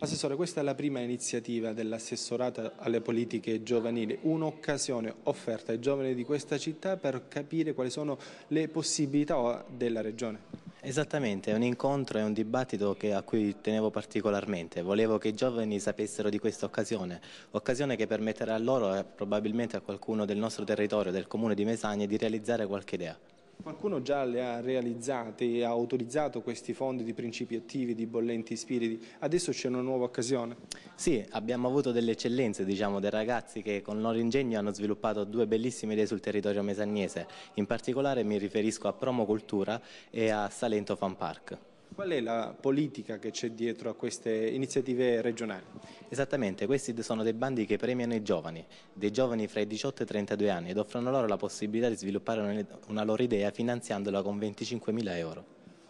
Assessore, questa è la prima iniziativa dell'assessorato alle politiche giovanili, un'occasione offerta ai giovani di questa città per capire quali sono le possibilità della regione. Esattamente, è un incontro e un dibattito che, a cui tenevo particolarmente. Volevo che i giovani sapessero di questa occasione, occasione che permetterà a loro e probabilmente a qualcuno del nostro territorio, del comune di Mesagne, di realizzare qualche idea. Qualcuno già le ha realizzate e ha autorizzato questi fondi di principi attivi, di bollenti spiriti. Adesso c'è una nuova occasione. Sì, abbiamo avuto delle eccellenze, diciamo, dei ragazzi che con il loro ingegno hanno sviluppato due bellissime idee sul territorio mesagnese. In particolare mi riferisco a Promo Cultura e a Salento Fan Park. Qual è la politica che c'è dietro a queste iniziative regionali? Esattamente, questi sono dei bandi che premiano i giovani, dei giovani fra i 18 e i 32 anni ed offrono loro la possibilità di sviluppare una loro idea finanziandola con 25.000 euro.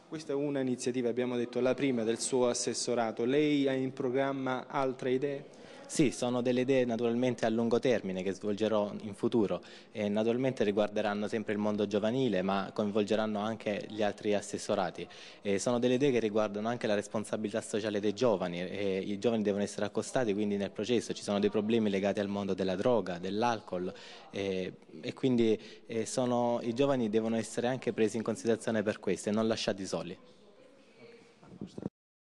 Questa è una iniziativa, abbiamo detto, la prima del suo assessorato. Lei ha in programma altre idee? Sì, sono delle idee naturalmente a lungo termine che svolgerò in futuro e naturalmente riguarderanno sempre il mondo giovanile ma coinvolgeranno anche gli altri assessorati. E sono delle idee che riguardano anche la responsabilità sociale dei giovani e i giovani devono essere accostati quindi nel processo, ci sono dei problemi legati al mondo della droga, dell'alcol e, e, quindi e sono, i giovani devono essere anche presi in considerazione per questo e non lasciati soli.